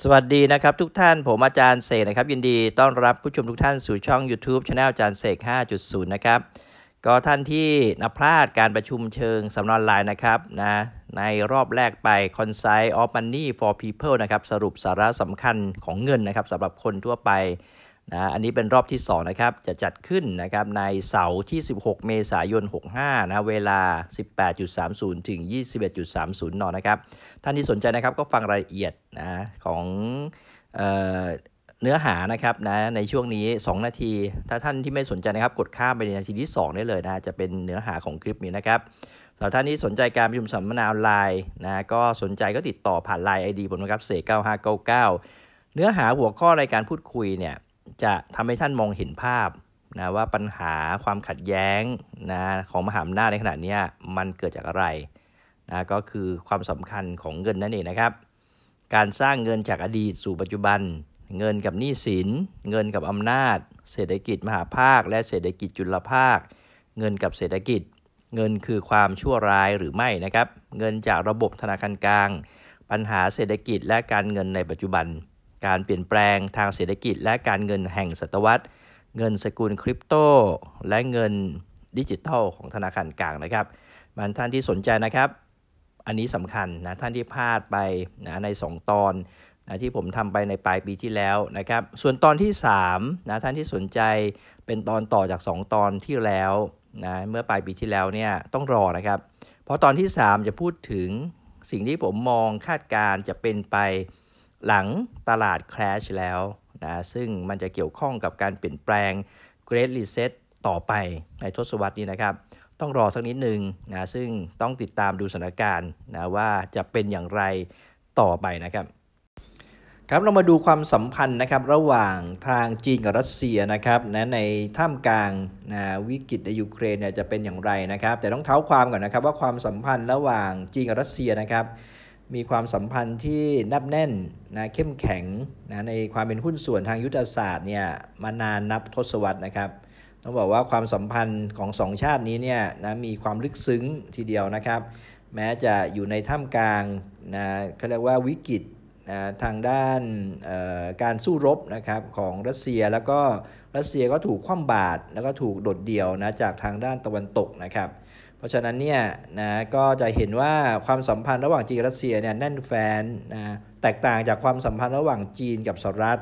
สวัสดีนะครับทุกท่านผมอาจารย์เสกนะครับยินดีต้อนรับผู้ชมทุกท่านสู่ช่อง YouTube c h anel อาจารย์เสก5.0นะครับก็ท่านที่นับพลาดการประชุมเชิงสำนักออนไลน์นะครับนะในรอบแรกไป c o n c i s e of Money for People นะครับ สรุปสาระสำคัญของเงินนะครับสำหรับคนทั่วไปนะอันนี้เป็นรอบที่2นะครับ จะจัดขึ้นนะครับในเสาร์ที่16 เมษายน65นะเวลา 18.30ถึง 21.30นนะครับท่านที่สนใจนะครับก็ฟังรายละเอียดนะของเเนื้อหานะครับนะในช่วงนี้ 2 นาที ถ้าท่านที่ไม่สนใจนะครับกดข้ามไปในนาทีที่2ได้เลยนะจะเป็นเนื้อหาของคลิปนี้นะครับสำหรับท่านที่สนใจการประชุมสัมมนาออนไลน์นะก็สนใจก็ติดต่อผ่านไลน์ไอดีผมนะครับเสก9599 เนื้อหาหัวข้อในการพูดคุยเนี่ยจะทำให้ท่านมองเห็นภาพนะว่าปัญหาความขัดแย้งนะของมหาอำนาจในขณะนี้มันเกิดจากอะไร นะก็คือความสำคัญของเงินนั่นเองนะครับ การสร้างเงินจากอดีตสู่ปัจจุบัน เงินกับหนี้สินเงินกับอำนาจ เศรษฐกิจมหาภาค และเศรษฐกิจจุลภาค เงินกับเศรษฐกิจ เงินคือความชั่วร้ายหรือไม่นะครับเงินจากระบบธนาคารกลาง ปัญหาเศรษฐกิจและการเงินในปัจจุบันการเปลี่ยนแปลงทางเศรษฐกิจ และการเงินแห่งศตวรรษเงินสกุลคริปโตและเงินดิจิทัล ของธนาคารกลางนะครับมันท่านที่สนใจนะครับ อันนี้สำคัญนะท่านที่พลาดไปนะใน 2 ตอนนะที่ผมทำไปในปลายปีที่แล้วนะครับ ส่วนตอนที่ 3 นะท่านที่สนใจเป็นตอนต่อจาก 2 ตอนที่แล้วนะเมื่อปลายปีที่แล้วเนี่ยต้องรอนะครับ เพราะตอนที่ 3 จะพูดถึงสิ่งที่ผมมองคาดการจะเป็นไปหลังตลาดแคลชแล้วนะซึ่งมันจะเกี่ยวข้องกับการเปลี่ยนแปลง Great Reset ต่อไปในทศวรรษนี้นะครับ ต้องรอสักนิดหนึ่งนะซึ่งต้องติดตามดูสถานการณ์นะว่าจะเป็นอย่างไรต่อไปนะครับ ครับ เรามาดูความสัมพันธ์นะครับระหว่างทางจีนกับรัสเซียนะครับนะในท่ามกลางนะวิกฤตในยูเครนเนี่ยจะเป็นอย่างไรนะครับ แต่ต้องเท้าความก่อนนะครับ ว่าความสัมพันธ์ระหว่างจีนกับรัสเซียนะครับมีความสัมพันธ์ที่แนบแน่นนะเข้มแข็งนะในความเป็นหุ้นส่วนทางยุทธศาสตร์เนี่ยมานานนับทศวรรษนะครับ ต้องบอกว่าความสัมพันธ์ของสองชาตินี้เนี่ยนะมีความลึกซึ้งทีเดียวนะครับ แม้จะอยู่ในท่ามกลางนะเขาเรียกว่าวิกฤตนะทางด้านการสู้รบนะครับของรัสเซียแล้วก็รัสเซียก็ถูกคว่ำบาตรแล้วก็ถูกโดดเดี่ยวนะจากทางด้านตะวันตกนะครับเพราะฉะนั้นเนี่ยนะก็จะเห็นว่าความสัมพันธ์ระหว่างจีนรัสเซียเนี่ยแน่นแฟนนะแตกต่างจากความสัมพันธ์ระหว่างจีนกับสหรัฐ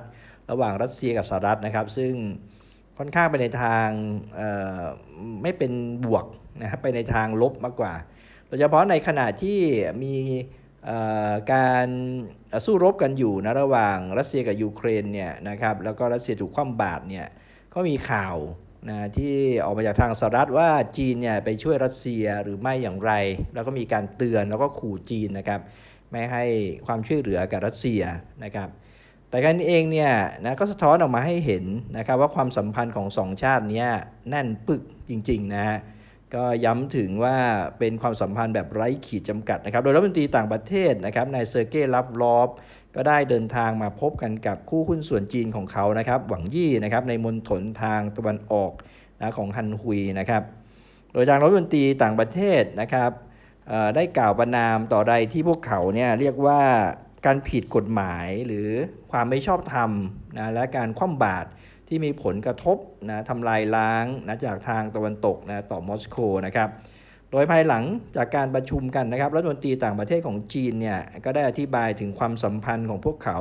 ระหว่างรัสเซียกับสหรัฐนะครับซึ่งค่อนข้างไปในทางไม่เป็นบวกนะครับไปในทางลบมากกว่าโดยเฉพาะในขณะที่มีการสู้รบกันอยู่นะระหว่างรัสเซียกับยูเครนเนี่ยนะครับแล้วก็รัสเซียถูกคว่ำบาตรเนี่ยก็มีข่าวนะที่ออกมาจากทางสหรัฐว่าจีนเนี่ยไปช่วยรัสเซียหรือไม่อย่างไร แล้วก็มีการเตือนแล้วก็ขู่จีนนะครับไม่ให้ความช่วยเหลือกับรัสเซียนะครับแต่การนี้เองเนี่ยนะก็สะท้อนออกมาให้เห็นนะครับว่าความสัมพันธ์ของสองชาตินี้แน่นปึกจริงๆนะฮะก็ย้ำถึงว่าเป็นความสัมพันธ์แบบไร้ขีดจำกัดนะครับโดยรัฐมนตรีต่างประเทศนะครับนายเซอร์เกย์ลับลอบก็ได้เดินทางมาพบกันกับคู่หุ้นส่วนจีนของเขา นะครับ หวังยี่ นะครับ ในมณฑลทางตะวันออก นะ ของฮันฮุย นะครับ โดยทางรัฐมนตรีต่างประเทศ นะครับ ได้กล่าวประนามต่อใดที่พวกเขาเนี่ยเรียกว่าการผิดกฎหมายหรือความไม่ชอบธรรมนะ และการคว่ำบาตรที่มีผลกระทบนะทำลายล้างนะจากทางตะวันตกนะต่อมอสโกนะครับโดยภายหลังจากการประชุมกันนะครับรัฐมนตรีต่างประเทศของจีนเนี่ยก็ได้อธิบายถึงความสัมพันธ์ของพวกเขา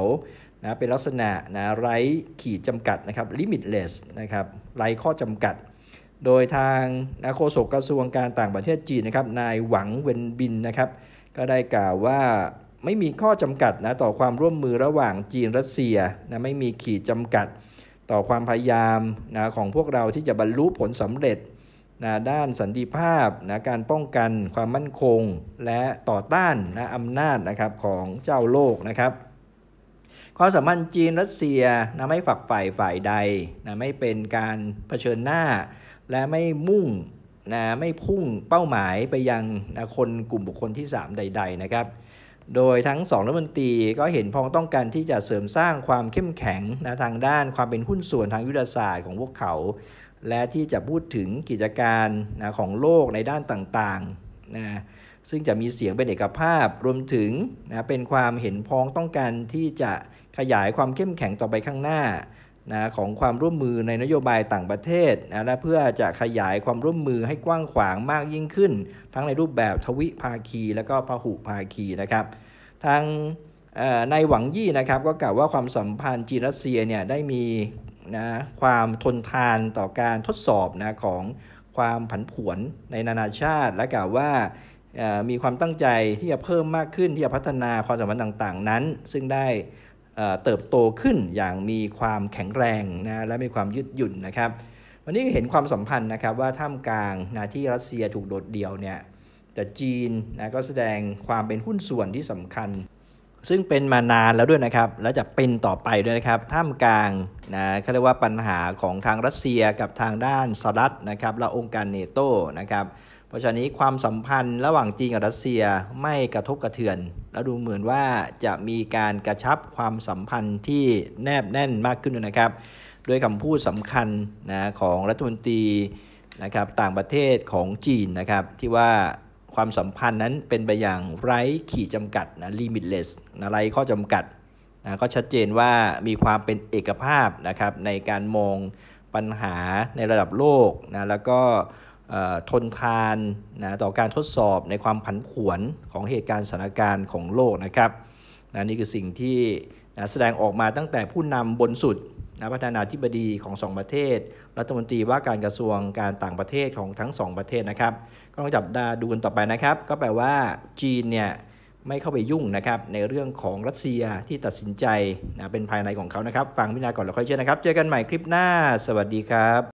นะเป็นลักษณะนะไร้ขีดจำกัดนะครับ limitless นะครับไร้ข้อจำกัด โดยทางนะโฆษกกระทรวงการต่างประเทศจีนนะครับนายหวังเวนบินนะครับ ก็ได้กล่าวว่าไม่มีข้อจำกัดนะต่อความร่วมมือระหว่างจีนรัสเซียนะไม่มีขีดจำกัด ต่อความพยายามนะของพวกเราที่จะบรรลุผลสำเร็จนะด้านสันติภาพนะการป้องกันความมั่นคง และต่อต้านนะอำนาจนะครับของเจ้าโลกนะครับ ความสัมพันธ์จีนรัสเซียนะไม่ฝักฝ่ายฝ่ายใดนะไม่เป็นการเผชิญหน้า และไม่มุ่งนะไม่พุ่งเป้าหมายไปยังนะคนกลุ่มบุคคลที่ 3 ใด ๆนะครับ โดยทั้งสองรัฐมนตรีก็เห็นพ้องต้องการที่จะเสริมสร้างความเข้มแข็งนะทางด้านความเป็นหุ้นส่วนทางยุทธศาสตร์ของพวกเขาและที่จะพูดถึงกิจการนะของโลกในด้านต่างๆนะซึ่งจะมีเสียงเป็นเอกภาพรวมถึงนะเป็นความเห็นพ้องต้องการที่จะขยายความเข้มแข็งต่อไปข้างหน้านะของความร่วมมือในนโยบายต่างประเทศนะและเพื่อจะขยายความร่วมมือให้กว้างขวางมากยิ่งขึ้น ทั้งในรูปแบบทวิภาคีและก็พหุภาคีนะครับ ทางในหวังยี่นะครับก็กล่าวว่าความสัมพันธ์จีนรัสเซียเนี่ยได้มีนะความทนทานต่อการทดสอบนะของความผันผวนในนานาชาติ และกล่าวว่ามีความตั้งใจที่จะเพิ่มมากขึ้นที่จะพัฒนาความสัมพันธ์ต่างๆ นั้น ซึ่งได้เติบโตขึ้นอย่างมีความแข็งแรงนะและมีความยืดหยุ่นนะครับ วันนี้เห็นความสัมพันธ์นะครับว่าท่ามกลางนาที่รัสเซียถูกโดดเดี่ยวเนี่ย แต่จีนนะก็แสดงความเป็นหุ้นส่วนที่สำคัญ ซึ่งเป็นมานานแล้วด้วยนะครับ และจะเป็นต่อไปด้วยนะครับท่ามกลางนะเขาเรียกว่าปัญหาของทางรัสเซียกับทางด้านสหรัฐนะครับและองค์การเนโตนะครับเพราะฉะนี้ความสัมพันธ์ ระหว่างจีน กับรัสเซียไม่กระทบกระเทือน แล้วดูเหมือนว่าจะมีการกระชับความสัมพันธ์ที่แนบแน่นมากขึ้นนะครับ ด้วยคำพูดสำคัญนะของรัฐมนตรีนะครับต่างประเทศของจีนนะครับที่ว่าความสัมพันธ์นั้นเป็นไปอย่างไร้ขีดจำกัดนะ limitless นะไรข้อจำกัดนะก็ชัดเจนว่ามีความเป็นเอกภาพนะครับ ในการมองปัญหาในระดับโลกนะแล้วก็ทนทานนะต่อการทดสอบในความผันผวนของเหตุการณ์สถานการณ์ของโลกนะครับนะนี่คือสิ่งที่นะแสดงออกมาตั้งแต่ผู้นำบนสุดนะประธานาธิบดีของสองประเทศ รัฐมนตรีว่าการกระทรวงการต่างประเทศของทั้งสองประเทศนะครับ ก็ต้องจับตาดูกันต่อไปนะครับ ก็แปลว่าจีนเนี่ยไม่เข้าไปยุ่งนะครับ ในเรื่องของรัสเซียที่ตัดสินใจนะเป็นภายในของเขานะครับ ฟังพินาาก่อนแล้วค่อยเชื่อนะครับ เจอกันใหม่คลิปหน้าสวัสดีครับ